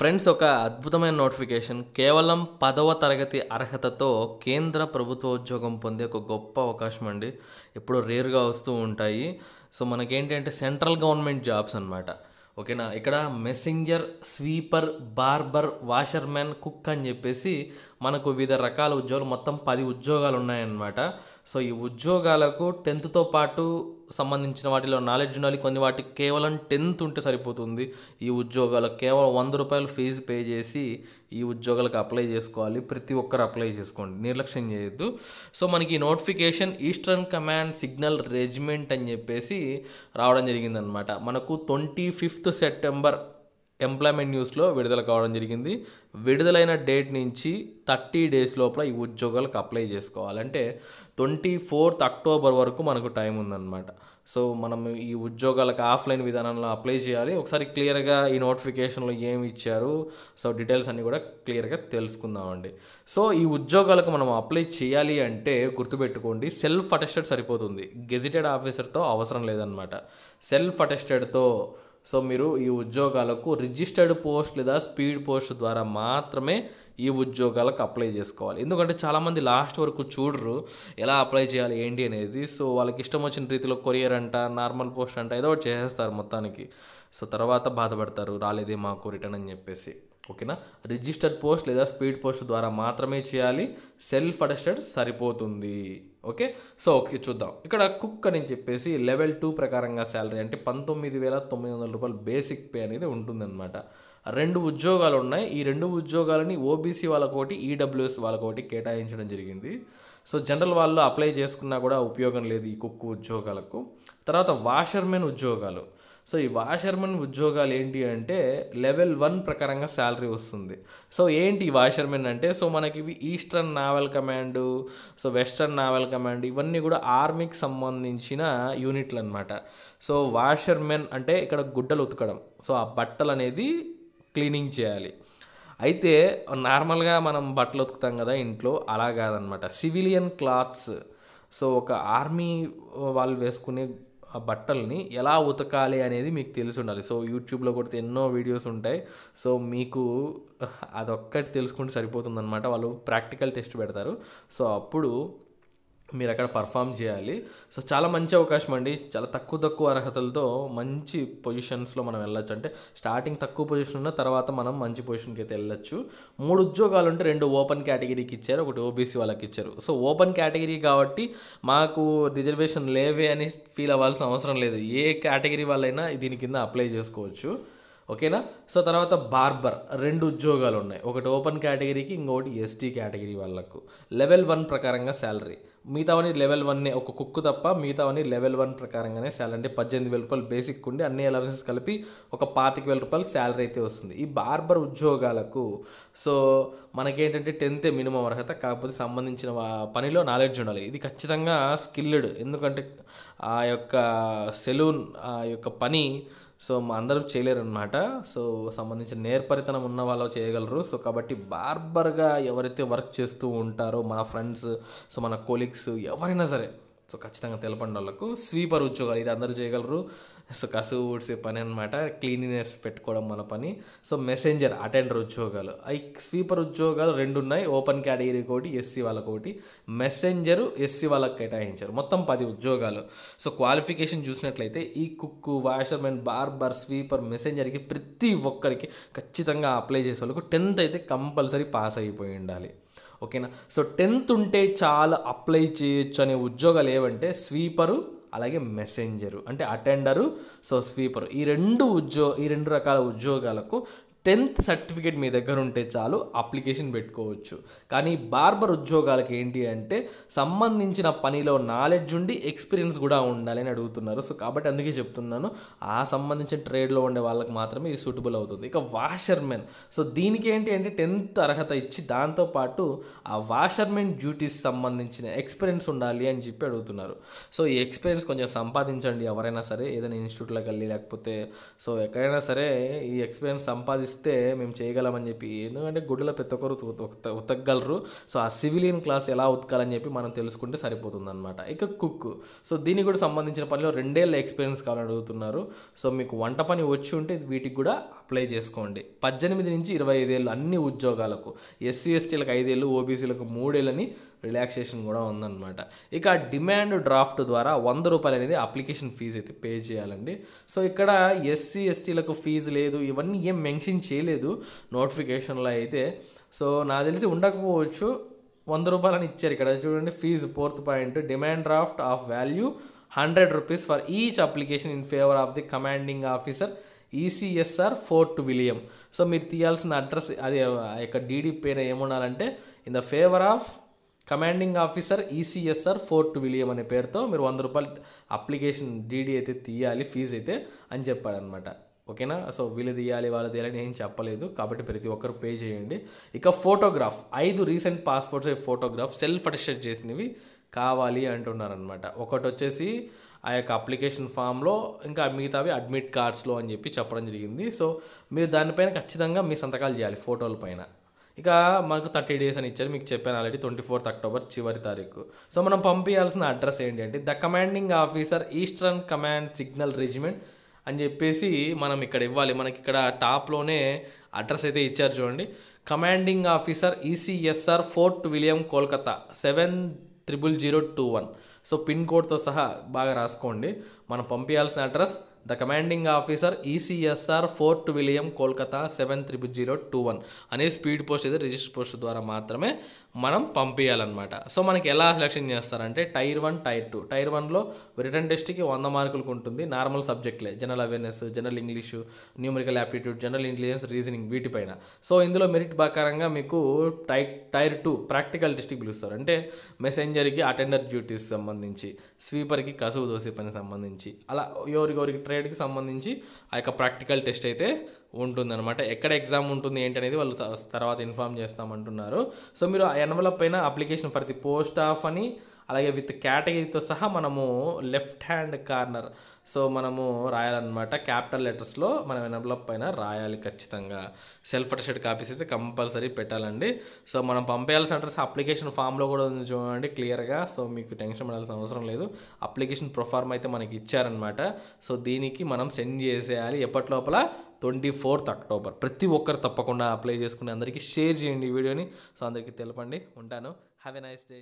friends ఒక అద్భుతమైన notification కేవలం పదవ తరగతి అర్హతతో కేంద్ర ప్రభుత్వ ఉద్యోగం పొందే ఒక గొప్ప అవకాశం అండి ఎప్పుడో రేరుగా వస్తూ ఉంటాయి సో మనకేంటంటే సెంట్రల్ గవర్నమెంట్ జాబ్స్ అనమాట ఓకేనా ఇక్కడ messenger sweeper barber washermen cook అని చెప్పేసి మనకు వివిధ రకాల ఉద్యోగాలు మొత్తం పది ఉద్యోగాలు ఉన్నాయన్నమాట సో ఈ ఉద్యోగాలకు టెన్త్తో పాటు సంబంధించిన వాటిలో నాలెడ్జ్ ఉండాలి కొన్ని వాటికి కేవలం టెన్త్ ఉంటే సరిపోతుంది ఈ ఉద్యోగాలకు కేవలం వంద రూపాయలు ఫీజు పే చేసి ఈ ఉద్యోగాలకు అప్లై చేసుకోవాలి ప్రతి ఒక్కరు అప్లై చేసుకోండి నిర్లక్ష్యం చేయొద్దు సో మనకి notification eastern command signal regiment అని చెప్పేసి రావడం జరిగిందనమాట మనకు ట్వంటీ ఫిఫ్త్ సెప్టెంబర్ ఎంప్లాయ్మెంట్ న్యూస్లో విడుదల కావడం జరిగింది విడుదలైన డేట్ నుంచి థర్టీ డేస్ లోపల ఈ ఉద్యోగాలకు అప్లై చేసుకోవాలంటే ట్వంటీ ఫోర్త్ అక్టోబర్ వరకు మనకు టైం ఉందన్నమాట సో మనం ఈ ఉద్యోగాలకు ఆఫ్లైన్ విధానంలో అప్లై చేయాలి ఒకసారి క్లియర్గా ఈ నోటిఫికేషన్లో ఏమి ఇచ్చారు సో డీటెయిల్స్ అన్నీ కూడా క్లియర్గా తెలుసుకుందామండి సో ఈ ఉద్యోగాలకు మనం అప్లై చేయాలి అంటే గుర్తుపెట్టుకోండి సెల్ఫ్ అటెస్టెడ్ సరిపోతుంది గెజిటెడ్ ఆఫీసర్తో అవసరం లేదనమాట సెల్ఫ్ అటెస్టెడ్తో సో మీరు ఈ ఉద్యోగాలకు రిజిస్టర్డ్ పోస్ట్ లేదా స్పీడ్ పోస్ట్ ద్వారా మాత్రమే ఈ ఉద్యోగాలకు అప్లై చేసుకోవాలి ఎందుకంటే చాలామంది లాస్ట్ వరకు చూడరు ఎలా అప్లై చేయాలి ఏంటి అనేది సో వాళ్ళకి ఇష్టం వచ్చిన రీతిలో కొరియర్ అంట నార్మల్ పోస్ట్ అంట ఏదో ఒకటి చేసేస్తారు మొత్తానికి సో తర్వాత బాధపడతారు రాలేదే మాకు రిటర్న్ అని చెప్పేసి ఓకేనా రిజిస్టర్డ్ పోస్ట్ లేదా స్పీడ్ పోస్ట్ ద్వారా మాత్రమే చేయాలి సెల్ఫ్ అటెస్టెడ్ సరిపోతుంది ఓకే సో ఓకే చూద్దాం ఇక్కడ కుక్ అని చెప్పేసి లెవెల్ టూ ప్రకారంగా శాలరీ అంటే పంతొమ్మిది వేల తొమ్మిది వందల రూపాయలు బేసిక్ పే అనేది అనమాట రెండు ఉద్యోగాలు ఉన్నాయి ఈ రెండు ఉద్యోగాలని ఓబీసీ వాళ్ళకోటి ఈడబ్ల్యూఎస్ వాళ్ళకోటి కేటాయించడం జరిగింది సో జనరల్ వాళ్ళు అప్లై చేసుకున్నా కూడా ఉపయోగం లేదు ఈ కుక్కు ఉద్యోగాలకు తర్వాత వాషర్మెన్ ఉద్యోగాలు సో ఈ వాషర్మెన్ ఉద్యోగాలు ఏంటి అంటే లెవెల్ వన్ ప్రకారంగా శాలరీ వస్తుంది సో ఏంటి ఈ వాషర్మెన్ అంటే సో మనకి eastern naval command so western naval command ఇవన్నీ కూడా ఆర్మీకి సంబంధించిన యూనిట్లు అనమాట సో వాషర్మెన్ అంటే ఇక్కడ గుడ్డలు ఉతకడం సో ఆ బట్టలు అనేది క్లీనింగ్ చేయాలి అయితే నార్మల్గా మనం బట్టలు ఉతుకుతాం కదా ఇంట్లో అలా కాదనమాట సివిలియన్ క్లాత్స్ సో ఒక ఆర్మీ వాళ్ళు వేసుకునే ఆ బట్టల్ని ఎలా ఉతకాలి అనేది మీకు తెలిసి ఉండాలి సో యూట్యూబ్లో కొడితే ఎన్నో వీడియోస్ ఉంటాయి సో మీకు అదొక్కటి తెలుసుకుంటే సరిపోతుందన్నమాట వాళ్ళు ప్రాక్టికల్ టెస్ట్ పెడతారు సో అప్పుడు మీరు అక్కడ పర్ఫామ్ చేయాలి సో చాలా మంచి అవకాశం అండి చాలా తక్కువ తక్కువ అర్హతలతో మంచి పొజిషన్స్లో మనం వెళ్ళొచ్చు అంటే స్టార్టింగ్ తక్కువ పొజిషన్ ఉన్న తర్వాత మనం మంచి పొజిషన్కి అయితే వెళ్ళొచ్చు మూడు ఉద్యోగాలు ఉంటే రెండు ఓపెన్ కేటగిరీకి ఇచ్చారు ఒకటి ఓబీసీ వాళ్ళకి ఇచ్చారు సో ఓపెన్ కేటగిరీ కాబట్టి మాకు రిజర్వేషన్ లేవే అని ఫీల్ అవ్వాల్సిన అవసరం లేదు ఏ కేటగిరీ వాళ్ళైనా దీని కింద అప్లై చేసుకోవచ్చు ఓకేనా సో తర్వాత బార్బర్ రెండు ఉద్యోగాలు ఉన్నాయి ఒకటి ఓపెన్ కేటగిరీకి ఇంకొకటి ఎస్టీ కేటగిరీ వాళ్ళకు లెవెల్ వన్ ప్రకారంగా శాలరీ మిగతావని లెవెల్ వన్నే ఒక కుక్కు తప్ప మిగతావని లెవెల్ వన్ ప్రకారంగానే శాలరీ అంటే పద్దెనిమిది వేల రూపాయలు బేసిక్ ఉండి అన్ని అలవెన్సెస్ కలిపి ఒక పాతిక వేల రూపాయలు శాలరీ అయితే వస్తుంది ఈ బార్బర్ ఉద్యోగాలకు సో మనకేంటంటే టెన్తే మినిమం అర్హత కాకపోతే సంబంధించిన పనిలో నాలెడ్జ్ ఉండాలి ఇది ఖచ్చితంగా స్కిల్డ్ ఎందుకంటే ఆ యొక్క సెలూన్ ఆ యొక్క పని సో మా అందరూ చేయలేరు అనమాట సో సంబంధించిన నేర్పరితనం ఉన్న వాళ్ళు చేయగలరు సో కాబట్టి బార్బర్గా ఎవరైతే వర్క్ చేస్తూ ఉంటారో మన ఫ్రెండ్స్ సో మన కొలీగ్స్ ఎవరైనా సరే సో ఖచ్చితంగా తెలపండి వాళ్ళకు స్వీపర్ ఉద్యోగాలు ఇది అందరూ చేయగలరు సో కసువు ఊడ్సే పని అనమాట క్లీనినెస్ పెట్టుకోవడం మన పని సో మెసెంజర్ అటెండర్ ఉద్యోగాలు ఈ స్వీపర్ ఉద్యోగాలు రెండు ఉన్నాయి ఓపెన్ కేటగిరీ ఒకటి ఎస్సీ వాళ్ళకు ఒకటి మెసెంజరు ఎస్సీ వాళ్ళకి కేటాయించారు మొత్తం పది ఉద్యోగాలు సో క్వాలిఫికేషన్ చూసినట్లయితే ఈ కుక్కు వాషర్మెన్ బార్బర్ స్వీపర్ మెసెంజర్కి ప్రతి ఒక్కరికి ఖచ్చితంగా అప్లై చేసే వాళ్ళకు టెన్త్ అయితే కంపల్సరీ పాస్ అయిపోయి ఉండాలి ఓకేనా సో టెన్త్ ఉంటే చాలా అప్లై చేయొచ్చు అనే ఉద్యోగాలు ఏవంటే స్వీపరు అలాగే మెసెంజరు అంటే అటెండరు సో స్వీపరు ఈ రెండు ఉద్యో ఈ రెండు రకాల ఉద్యోగాలకు టెన్త్ సర్టిఫికేట్ మీ దగ్గర ఉంటే చాలు అప్లికేషన్ పెట్టుకోవచ్చు కానీ బార్బర్ ఉద్యోగాలకి ఏంటి అంటే సంబంధించిన పనిలో నాలెడ్జ్ ఉండి ఎక్స్పీరియన్స్ కూడా ఉండాలి అని అడుగుతున్నారు సో కాబట్టి అందుకే చెప్తున్నాను ఆ సంబంధించిన ట్రేడ్లో ఉండే వాళ్ళకి మాత్రమే ఇది సూటబుల్ అవుతుంది ఇక వాషర్మెన్ సో దీనికి ఏంటి అంటే టెన్త్ అర్హత ఇచ్చి దాంతోపాటు ఆ వాషర్మెన్ డ్యూటీస్ సంబంధించిన ఎక్స్పీరియన్స్ ఉండాలి అని చెప్పి అడుగుతున్నారు సో ఈ ఎక్స్పీరియన్స్ కొంచెం సంపాదించండి ఎవరైనా సరే ఏదైనా ఇన్స్టిట్యూట్లోకి వెళ్ళి లేకపోతే సో ఎక్కడైనా సరే ఈ ఎక్స్పీరియన్స్ సంపాదించి ఇస్తే మేము చేయగలమని చెప్పి ఎందుకంటే గుడ్డల ప్రతి ఒక్కరు ఉతకగలరు సో ఆ సివిలియన్ క్లాస్ ఎలా ఉతకాలని చెప్పి మనం తెలుసుకుంటే సరిపోతుందన్నమాట ఇక కుక్ సో దీనికి కూడా సంబంధించిన పనిలో రెండేళ్ళ ఎక్స్పీరియన్స్ కావాలని అడుగుతున్నారు సో మీకు వంట పని వచ్చి ఉంటే వీటికి కూడా అప్లై చేసుకోండి పద్దెనిమిది నుంచి ఇరవై ఐదేళ్ళు అన్ని ఉద్యోగాలకు ఎస్సీ ఎస్టీలకు ఐదేళ్ళు ఓబీసీలకు మూడేళ్ళని రిలాక్సేషన్ కూడా ఉందన్నమాట ఇక డిమాండ్ డ్రాఫ్ట్ ద్వారా వంద రూపాయలు అనేది అప్లికేషన్ ఫీజు అయితే పే చేయాలండి సో ఇక్కడ ఎస్సీ ఎస్టీలకు ఫీజు లేదు ఇవన్నీ ఏం మెన్షన్ మెన్షన్ చేయలేదు నోటిఫికేషన్లో అయితే సో నాకు తెలిసి ఉండకపోవచ్చు వంద రూపాయలని ఇచ్చారు ఇక్కడ చూడండి fee fourth point demand draft of value hundred rupees for each application in favour of the commanding officer ECSR Fort William so మీరు తీయాల్సిన అడ్రస్ అది యొక్క డీడీ పేరు ఏముండాలంటే in the favour of commanding officer ECSR Fort William అనే పేరుతో మీరు వంద రూపాయలు అప్లికేషన్ డీడీ అయితే తీయాలి ఫీజు అయితే అని చెప్పాడనమాట ఓకేనా సో వీళ్ళు తీయాలి వాళ్ళు తీయాలని ఏం చెప్పలేదు కాబట్టి ప్రతి ఒక్కరు పే చేయండి ఇక ఫోటోగ్రాఫ్ ఐదు recent passports photograph self attested చేసినవి కావాలి అంటున్నారనమాట ఒకటి వచ్చేసి ఆ యొక్క అప్లికేషన్ ఫామ్లో ఇంకా మిగతావి అడ్మిట్ కార్డ్స్లో అని చెప్పి చెప్పడం జరిగింది సో మీరు దానిపైన ఖచ్చితంగా మీ సంతకాలు చేయాలి ఫోటోల పైన ఇక మాకు థర్టీ డేస్ అని ఇచ్చారు మీకు చెప్పాను ఆల్రెడీ ట్వంటీ ఫోర్త్ అక్టోబర్ చివరి తారీఖు సో మనం పంపించాల్సిన అడ్రస్ ఏంటి అంటే the commanding officer Eastern command signal regiment అని చెప్పేసి మనం ఇక్కడ ఇవ్వాలి మనకి ఇక్కడ టాప్లోనే అడ్రస్ అయితే ఇచ్చారు చూడండి commanding officer ECSR Fort William Kolkata seven triple zero two one so pin కోడ్తో సహా బాగా రాసుకోండి మనం పంపించాల్సిన address the commanding officer ECSR Fort William Kolkata seven triple zero two one అనే స్పీడ్ పోస్ట్ అయితే రిజిస్టర్ పోస్ట్ ద్వారా మాత్రమే మనం పంపించాలన్నమాట సో మనకి ఎలా సెలెక్షన్ చేస్తారంటే tier one tier two tier వన్లో రిటర్న్ టెస్ట్కి వంద మార్కులకు ఉంటుంది నార్మల్ సబ్జెక్ట్లే general awareness general English numerical aptitude general intelligence reasoning వీటిపైన సో ఇందులో మెరిట్ ప్రకారంగా మీకు టై టైర్ టూ ప్రాక్టికల్ టెస్ట్కి పిలుస్తారు అంటే మెసెంజర్కి అటెండర్ డ్యూటీస్ సంబంధించి స్వీపర్కి కసువు దోసే పని సంబంధించి అలా ఎవరికి ట్రేడ్కి సంబంధించి ఆ యొక్క ప్రాక్టికల్ టెస్ట్ అయితే ఉంటుందన్నమాట ఎక్కడ ఎగ్జామ్ ఉంటుంది ఏంటి అనేది వాళ్ళు తర్వాత ఇన్ఫామ్ చేస్తామంటున్నారు సో మీరు ఆ ఎన్వలప్ అయిన application for the post of అని అలాగే విత్ కేటగిరీతో సహా మనము లెఫ్ట్ హ్యాండ్ కార్నర్ సో మనము రాయాలన్నమాట క్యాపిటల్ లెటర్స్లో మనం ఎన్వలప్ పైన రాయాలి ఖచ్చితంగా సెల్ఫ్ అటెస్టెడ్ కాపీస్ అయితే కంపల్సరీ పెట్టాలండి సో మనం పంపేయాల్సిన అడ్రస్ అప్లికేషన్ ఫామ్లో కూడా ఉంది చూడండి క్లియర్గా సో మీకు టెన్షన్ పడాల్సిన అవసరం లేదు అప్లికేషన్ ప్రొఫార్మ్ అయితే మనకి ఇచ్చారనమాట సో దీనికి మనం సెండ్ చేసేయాలి ఎప్పటి లోపల ట్వంటీ ఫోర్త్ అక్టోబర్ ప్రతి ఒక్కరు తప్పకుండా అప్లై చేసుకుని అందరికీ షేర్ చేయండి ఈ వీడియోని సో అందరికీ తెలపండి ఉంటాను హ్యావ్ ఎ నైస్ డే